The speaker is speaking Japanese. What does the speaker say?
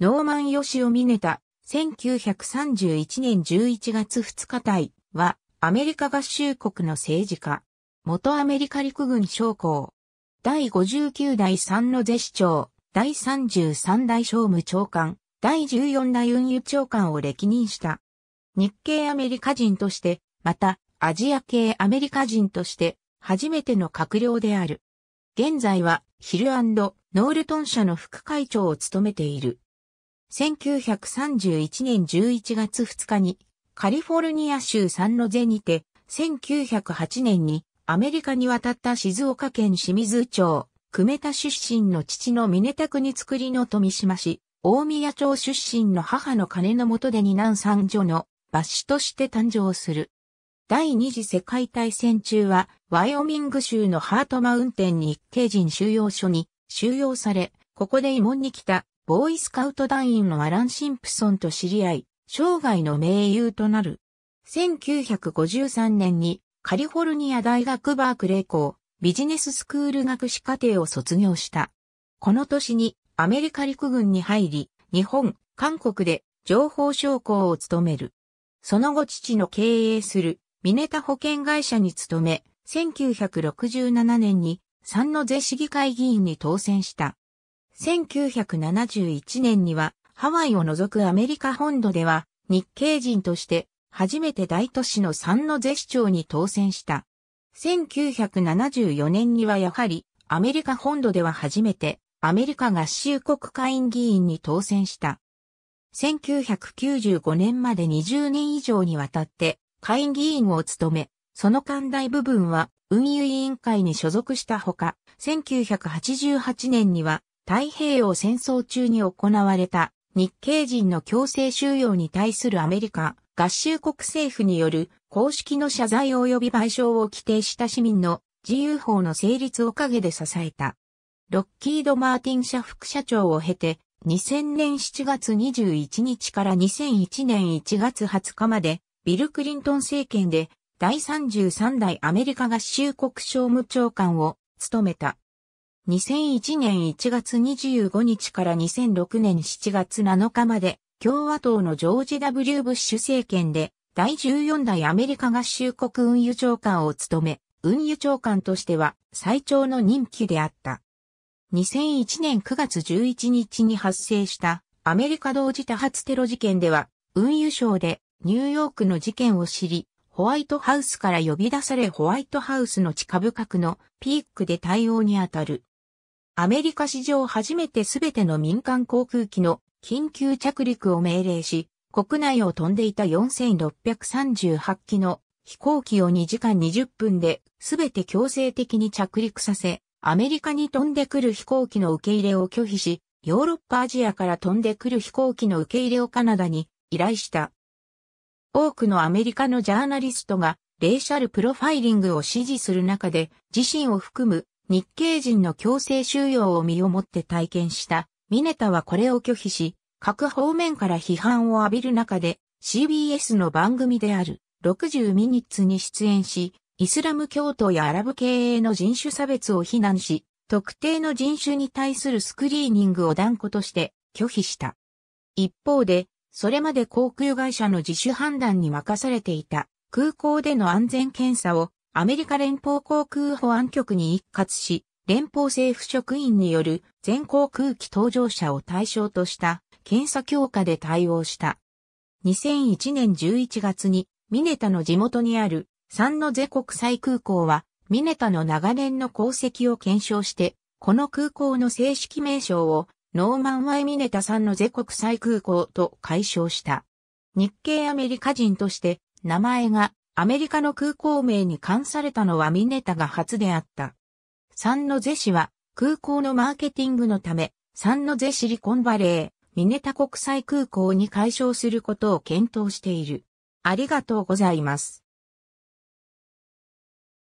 ノーマン・ヨシオ・ミネタ、1931年11月2日隊は、アメリカ合衆国の政治家。元アメリカ陸軍将校。第59代三の是市長、第33代商務長官、第14代運輸長官を歴任した。日系アメリカ人として、また、アジア系アメリカ人として、初めての閣僚である。現在は、ヒルノールトン社の副会長を務めている。1931年11月2日にカリフォルニア州サンノゼにて、1908年にアメリカに渡った静岡県清水町、久米田出身の父の峰宅に作りの富島市、大宮町出身の母の金の下で二男三女の抜子として誕生する。第二次世界大戦中は、ワイオミング州のハートマウンテン日系人収容所に収容され、ここで慰問に来たボーイスカウト団員のアラン・シンプソンと知り合い、生涯の盟友となる。1953年にカリフォルニア大学バークレー校ビジネススクール学士課程を卒業した。この年にアメリカ陸軍に入り、日本、韓国で情報将校を務める。その後父の経営するミネタ保険会社に勤め、1967年に三の税市議会議員に当選した。1971年にはハワイを除くアメリカ本土では日系人として初めて大都市のサンノゼ市長に当選した。1974年にはやはりアメリカ本土では初めてアメリカ合衆国会員議員に当選した。1995年まで20年以上にわたって会員議員を務め、その寛大部分は運輸委員会に所属したほか、1988年には太平洋戦争中に行われた日系人の強制収容に対するアメリカ合衆国政府による公式の謝罪及び賠償を規定した市民の自由法の成立を陰で支えた。ロッキード・マーティン社副社長を経て2000年7月21日から2001年1月20日までビル・クリントン政権で第33代アメリカ合衆国商務長官を務めた。2001年1月25日から2006年7月7日まで、共和党のジョージ・ W・ ブッシュ政権で、第14代アメリカ合衆国運輸長官を務め、運輸長官としては最長の任期であった。2001年9月11日に発生したアメリカ同時多発テロ事件では、運輸省でニューヨークの事件を知り、ホワイトハウスから呼び出されホワイトハウスの地下深くのピークで対応にあたるアメリカ史上初めてすべての民間航空機の緊急着陸を命令し、国内を飛んでいた4638機の飛行機を2時間20分で全て強制的に着陸させ、アメリカに飛んでくる飛行機の受け入れを拒否し、ヨーロッパアジアから飛んでくる飛行機の受け入れをカナダに依頼した。多くのアメリカのジャーナリストがレーシャルプロファイリングを支持する中で自身を含む日系人の強制収容を身をもって体験したミネタはこれを拒否し、各方面から批判を浴びる中で CBS の番組である60ミニッツに出演し、イスラム教徒やアラブ系への人種差別を非難し、特定の人種に対するスクリーニングを断固として拒否した。一方で、それまで航空会社の自主判断に任されていた空港での安全検査をアメリカ連邦航空保安局に一括し、連邦政府職員による全航空機搭乗者を対象とした検査強化で対応した。2001年11月にミネタの地元にあるサンノゼ国際空港はミネタの長年の功績を検証して、この空港の正式名称をノーマン・ワイ・ミネタサンノゼ国際空港と解消した。日系アメリカ人として名前がアメリカの空港名に冠されたのはミネタが初であった。サンノゼ市は空港のマーケティングのため、サンノゼシリコンバレー、ミネタ国際空港に解消することを検討している。ありがとうございます。